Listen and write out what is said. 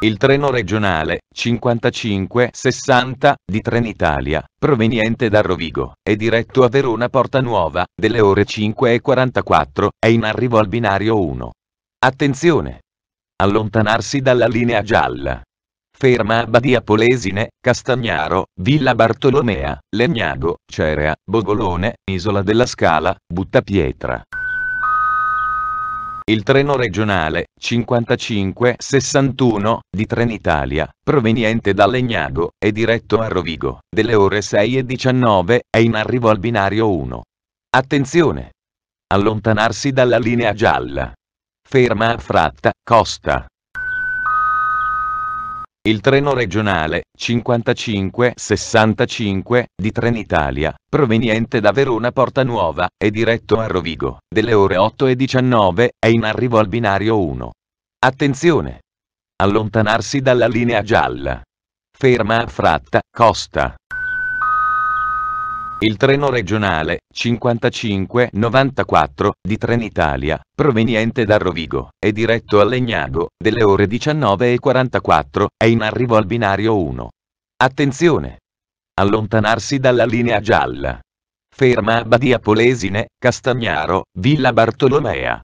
Il treno regionale 5560 di Trenitalia, proveniente da Rovigo, è diretto a Verona Porta Nuova, delle ore 5.44, è in arrivo al binario 1. Attenzione! Allontanarsi dalla linea gialla. Ferma a Badia Polesine, Castagnaro, Villa Bartolomea, Legnago, Cerea, Bogolone, Isola della Scala, Buttapietra il treno regionale 5561 di Trenitalia, proveniente da Legnago è diretto a Rovigo, delle ore 6.19, è in arrivo al binario 1. Attenzione! Allontanarsi dalla linea gialla. Ferma a Fratta, Costa. Il treno regionale 55 65 di Trenitalia, proveniente da Verona Porta Nuova, e diretto a Rovigo, delle ore 8 e 19, è in arrivo al binario 1. Attenzione! Allontanarsi dalla linea gialla. Ferma a Fratta, Costa. Il treno regionale 5594 di Trenitalia, proveniente da Rovigo, è diretto a Legnago, delle ore 19.44, è in arrivo al binario 1. Attenzione! Allontanarsi dalla linea gialla. Ferma a Badia Polesine, Castagnaro, Villa Bartolomea.